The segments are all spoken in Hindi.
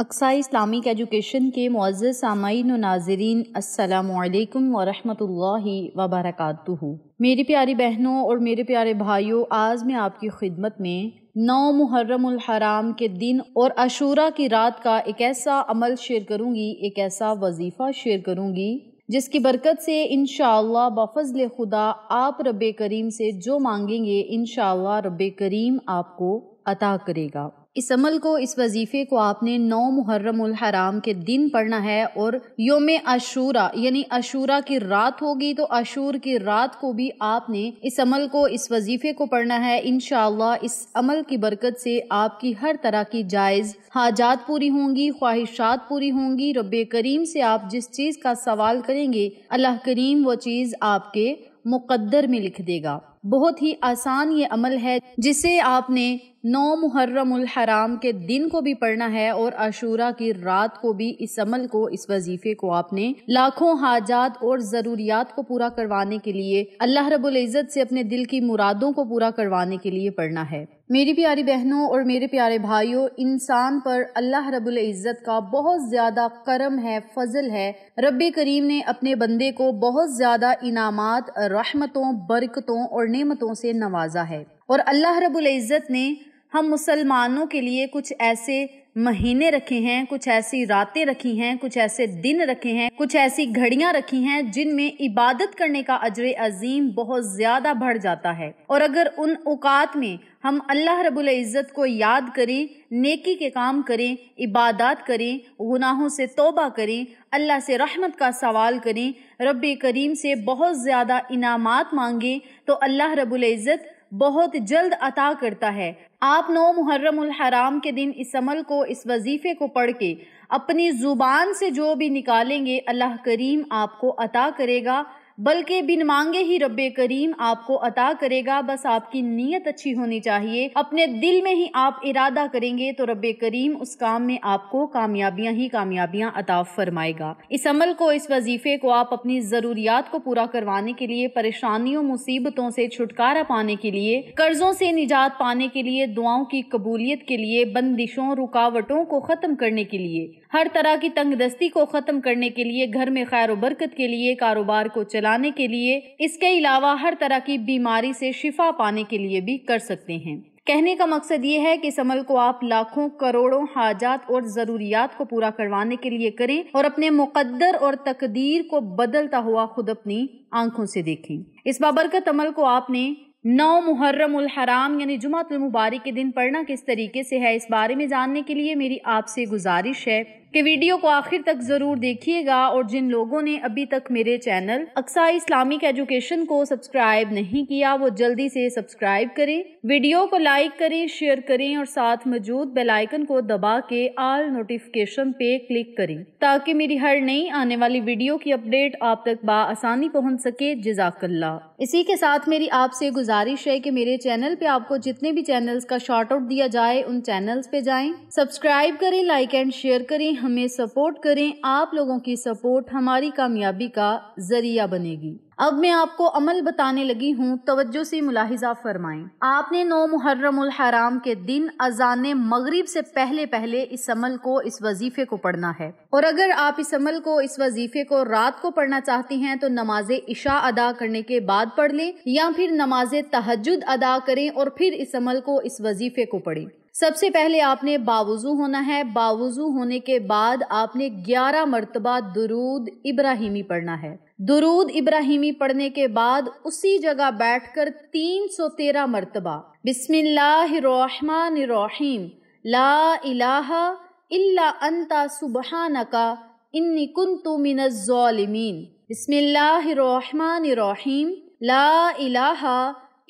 अक्सा इस्लामिक एजुकेशन के मुआज़ सामाइन नाजरीन असलकम वरहमल वबरक मेरी प्यारी बहनों और मेरे प्यारे भाइयों आज मैं आपकी खिदमत में नौ मुहर्रम हराम के दिन और अशूरा की रात का एक ऐसा अमल शेयर करूँगी एक ऐसा वजीफ़ा शेयर करूँगी जिसकी बरकत से इन बफजल खुदा आप रब करीम से जो मांगेंगे इन रब करीम आपको अता करेगा इस अमल को इस वजीफ़े को आपने नौ मुहर्रम के दिन पढ़ना है और योम अशूरा यानी अशूरा की रात होगी तो अशूर की रात को भी आपने इस अमल को इस वजीफ़े को पढ़ना है इन इस अमल की बरकत से आपकी हर तरह की जायज़ हाजात पूरी होंगी ख्वाहिशात पूरी होंगी रब करीम से आप जिस चीज़ का सवाल करेंगे अल्लाह करीम वो चीज़ आपके मुकद्दर में लिख देगा बहुत ही आसान ये अमल है जिसे आपने नौ मुहर्रम हराम के दिन को भी पढ़ना है और अशूरा की रात को भी इस अमल को इस वजीफे को आपने लाखों हाजात और ज़रूरियात को पूरा करवाने के लिए अल्लाह रबुल्ज़त से अपने दिल की मुरादों को पूरा करवाने के लिए पढ़ना है मेरी प्यारी बहनों और मेरे प्यारे भाइयों इंसान पर अल्लाह रब्बुल इज़्ज़त का बहुत ज़्यादा करम है फजल है रब करीम ने अपने बंदे को बहुत ज़्यादा इनामात रहमतों बरकतों और नेमतों से नवाजा है और अल्लाह रब्बुल इज़्ज़त ने हम मुसलमानों के लिए कुछ ऐसे महीने रखे हैं कुछ ऐसी रातें रखी हैं कुछ ऐसे दिन रखे हैं कुछ ऐसी घड़ियां रखी हैं जिनमें इबादत करने का अजर अजीम बहुत ज्यादा बढ़ जाता है और अगर उन औकात में हम अल्लाह रबुल इज़्ज़त को याद करें नेकी के काम करें इबादत करें गुनाहों से तोबा करें अल्लाह से रहमत का सवाल करें रब करीम से बहुत ज़्यादा इनामात मांगें तो अल्लाह रबुल इज़्ज़त बहुत जल्द अता करता है आप नौ मुहर्रम हराम के दिन इस अमल को इस वजीफ़े को पढ़ के अपनी ज़ुबान से जो भी निकालेंगे अल्लाह करीम आपको अता करेगा बल्कि बिन मांगे ही रब्बे करीम आपको अता करेगा बस आपकी नीयत अच्छी होनी चाहिए अपने दिल में ही आप इरादा करेंगे तो रब करीम उस काम में आपको कामयाबियां ही कामयाबियां अता फरमाएगा इस अमल को इस वजीफे को आप अपनी ज़रूरियात को पूरा करवाने के लिए परेशानियों मुसीबतों से छुटकारा पाने के लिए कर्जों से निजात पाने के लिए दुआओं की कबूलियत के लिए बंदिशों रुकावटों को ख़त्म करने के लिए हर तरह की तंगदस्ती को ख़त्म करने के लिए घर में खैर बरकत के लिए कारोबार को चला दिलाने के लिए इसके अलावा हर तरह की बीमारी से शिफा पाने के लिए भी कर सकते हैं कहने का मकसद ये है कि इस अमल को आप लाखों करोड़ों हाजात और ज़रूरियात को पूरा करवाने के लिए करें और अपने मुकद्दर और तकदीर को बदलता हुआ खुद अपनी आंखों से देखें इस बाबरकत अमल को आपने नौ मुहर्रम उल हराम यानी जुमातुल मुबारक के दिन पढ़ना किस तरीके से है इस बारे में जानने के लिए मेरी आपसे गुजारिश है कि वीडियो को आखिर तक ज़रूर देखिएगा और जिन लोगों ने अभी तक मेरे चैनल अक्सा इस्लामिक एजुकेशन को सब्सक्राइब नहीं किया वो जल्दी से सब्सक्राइब करें वीडियो को लाइक करें शेयर करें और साथ मौजूद बेलाइकन को दबा के आल नोटिफिकेशन पे क्लिक करें ताकि मेरी हर नई आने वाली वीडियो की अपडेट आप तक बसानी पहुँच सके जजाकल्ला इसी के साथ मेरी आपसे गुजारिश है कि मेरे चैनल पे आपको जितने भी चैनल्स का शॉर्ट आउट दिया जाए उन चैनल्स पे जाएं सब्सक्राइब करें लाइक एंड शेयर करें हमें सपोर्ट करें आप लोगों की सपोर्ट हमारी कामयाबी का जरिया बनेगी अब मैं आपको अमल बताने लगी हूँ तवज्जो से मुलाहिजा फरमाएं आपने नौ मुहर्रम हराम के दिन अजान मगरिब से पहले पहले इस अमल को इस वजीफे को पढ़ना है और अगर आप इस अमल को इस वजीफे को रात को पढ़ना चाहती हैं तो नमाज इशा अदा करने के बाद पढ़ लें या फिर नमाज तहजद अदा करें और फिर इस अमल को इस वजीफे को पढ़ें सबसे पहले आपने बावजू होना है बावजू होने के बाद आपने 11 मरतबा दरूद इब्राहिमी पढ़ना है दरूद इब्राहिमी पढ़ने के बाद उसी जगह बैठकर 313 मरतबा बिस्मिल्लाहमानीम ला इलाहा इल्ला अंता सुबहानका इन्नी कुंतु मिनज़ालिमीन बिस्मिल्लाहमानीम ला इलाहा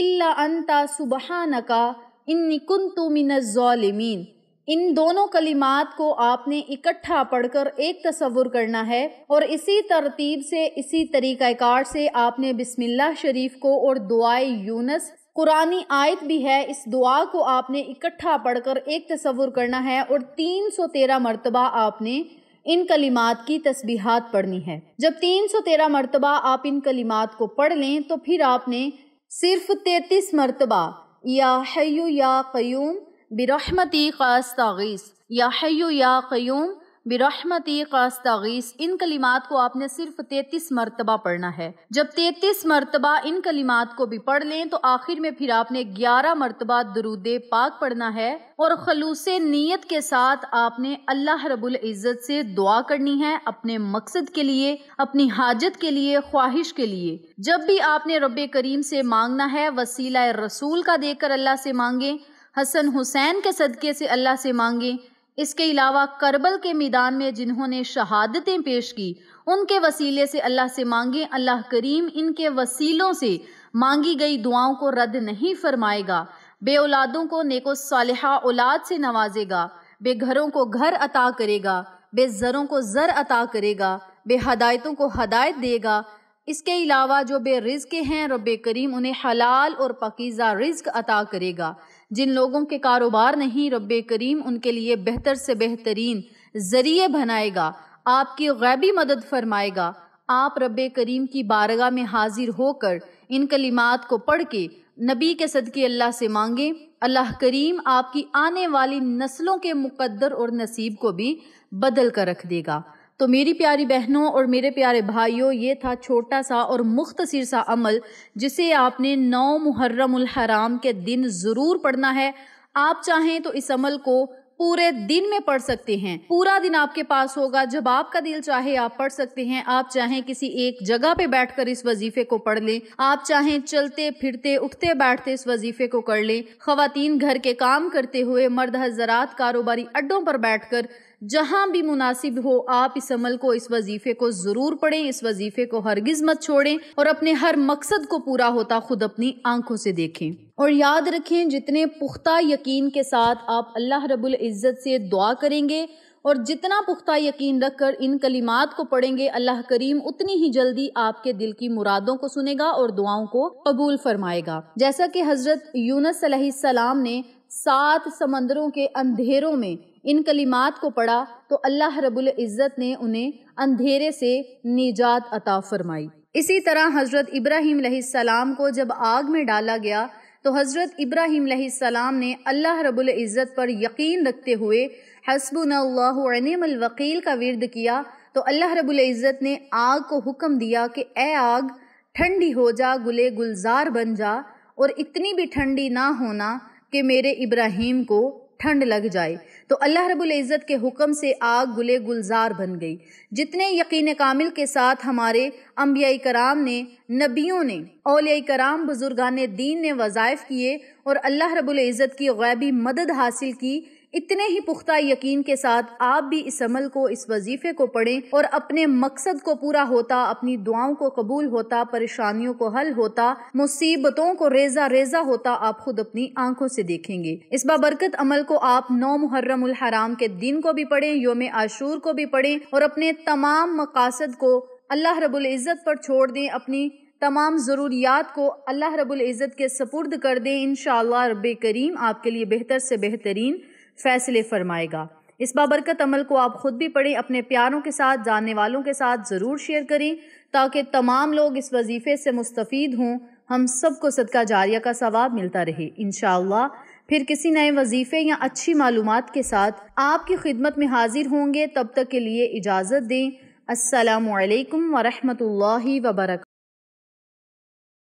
इल्ला अंता सुबहानका इन कुन तो इन दोनों कलिमात को आपने इकट्ठा पढ़कर एक तस्वुर करना है और इसी तरतीब से इसी तरीक़ाकार से आपने बिस्मिल्लाह शरीफ को और दुआए यूनस कुरानी आयत भी है इस दुआ को आपने इकट्ठा पढ़कर एक तस्वुर करना है और तीन सौ तेरह मरतबा आपने इन कलिमात की तस्बीहात पढ़नी है जब तीन सौ तेरह मरतबा आप इन कलिमात को पढ़ लें तो फिर आपने सिर्फ तैतीस मरतबा या हयु या क्यूम बिरहमती का या हयु या क्यूम बिरहमती कास्तगीस इन कलिमात को आपने सिर्फ तैतीस मरतबा पढ़ना है जब तैतीस मरतबा इन कलिमात को भी पढ़ लें तो आखिर में फिर आपने ग्यारह मरतबा दरूद पाक पढ़ना है और खलूस नीयत के साथ आपने अल्लाह रबुल इज़्ज़त से दुआ करनी है अपने मकसद के लिए अपनी हाजत के लिए ख्वाहिश के लिए जब भी आपने रब करीम से मांगना है वसीला रसूल का देकर अल्लाह से मांगे हसन हुसैन के सदक़े से अल्लाह से मांगे इसके अलावा करबल के मैदान में जिन्होंने शहादतें पेश की उनके वसीले से अल्लाह से मांगे अल्लाह करीम इनके वसीलों से मांगी गई दुआओं को रद्द नहीं फरमाएगा बे औलादों को नेको साल औलाद से नवाजेगा बेघरों को घर अता करेगा बे जरों को जर अता करेगा बेहदायतों को हदायत देगा इसके अलावा जो बेरिज़ के हैं रब करीम उन्हें हलाल और पकीज़ा रिज्क अता करेगा जिन लोगों के कारोबार नहीं रब करीम उनके लिए बेहतर से बेहतरीन ज़रिए बनाएगा आपकी गैबी मदद फरमाएगा आप रब करीम की बारगाह में हाजिर होकर इन कलिमात को पढ़ के नबी के सदके अल्लाह से मांगे अल्लाह करीम आपकी आने वाली नस्लों के मुकद्दर और नसीब को भी बदल कर रख देगा तो मेरी प्यारी बहनों और मेरे प्यारे भाइयों ये था छोटा सा और मुख्तसर सा अमल जिसे आपने नौ मुहर्रम हराम के दिन ज़रूर पढ़ना है आप चाहें तो इस अमल को पूरे दिन में पढ़ सकते हैं पूरा दिन आपके पास होगा जब आपका दिल चाहे आप पढ़ सकते हैं आप चाहें किसी एक जगह पे बैठकर इस वजीफे को पढ़ लें आप चाहें चलते फिरते उठते बैठते इस वजीफे को कर लें खातन घर के काम करते हुए मर्द हजरात कारोबारी अड्डों पर बैठकर जहां भी मुनासिब हो आप इस अमल को इस वजीफे को ज़रूर पढ़ें इस वजीफे को हरगिज़ मत छोड़ें और अपने हर मकसद को पूरा होता खुद अपनी आंखों से देखें और याद रखें जितने पुख्ता यकीन के साथ आप अल्लाह रब्बुल इज़्ज़त से दुआ करेंगे और जितना पुख्ता यकीन रख कर इन कलिमात को पढ़ेंगे अल्लाह करीम उतनी ही जल्दी आपके दिल की मुरादों को सुनेगा और दुआओं को कबूल फरमाएगा जैसा कि हज़रत यूनस सलाम ने सात समंदरों के अंधेरों में इन कलिमात को पढ़ा तो अल्लाह रबुल इज़्ज़त ने उन्हें अंधेरे से निजात अता फरमाई इसी तरह हज़रत इब्राहिम सलाम को जब आग में डाला गया तो हज़रत इब्राहिम सलाम ने अल्लाह रबुल इज़्ज़त पर यकीन रखते हुए हसबनल्लामवकील का विरद किया तो अल्लाह रबुल इज़्ज़त ने आग को हुक्म दिया कि ए आग ठंडी हो जा गुले गुलजार बन जा और इतनी भी ठंडी ना होना कि मेरे इब्राहिम को ठंड लग जाए तो अल्लाह रब्बुल इज़्ज़त के हुक्म से आग गुले गुलजार बन गई जितने यकीन कामिल के साथ हमारे अम्बिया कराम ने नबियों ने औलिया कराम बुजुर्गान दीन ने वज़ाइफ़ किए और अल्लाह रब्बुल इज़्ज़त की गैबी मदद हासिल की इतने ही पुख्ता यकीन के साथ आप भी इस अमल को इस वजीफे को पढ़ें और अपने मकसद को पूरा होता अपनी दुआओं को कबूल होता परेशानियों को हल होता मुसीबतों को रेजा रेजा होता आप खुद अपनी आंखों से देखेंगे इस बाबरकत अमल को आप नौ मुहर्रम हराम के दिन को भी पढ़ें योम आशूर को भी पढ़ें और अपने तमाम मकासद को अल्लाह रबुल इज़्ज़त पर छोड़ दें अपनी तमाम ज़रूरियात को अल्लाह रबुल इज़्ज़त के सपुर्द कर दें इन रब करीम आपके लिए बेहतर से बेहतरीन फैसले फरमाएगा इस बाबरकत अमल को आप खुद भी पढ़ें अपने प्यारों के साथ जानने वालों के साथ ज़रूर शेयर करें ताकि तमाम लोग इस वजीफ़े से मुस्तफ़ हों हम सबको सदका जारिया का सवाब मिलता रहे इन फिर किसी नए वजीफ़े या अच्छी मालूम के साथ आपकी खिदमत में हाजिर होंगे तब तक के लिए इजाज़त दें असलकम वरहमल वबरक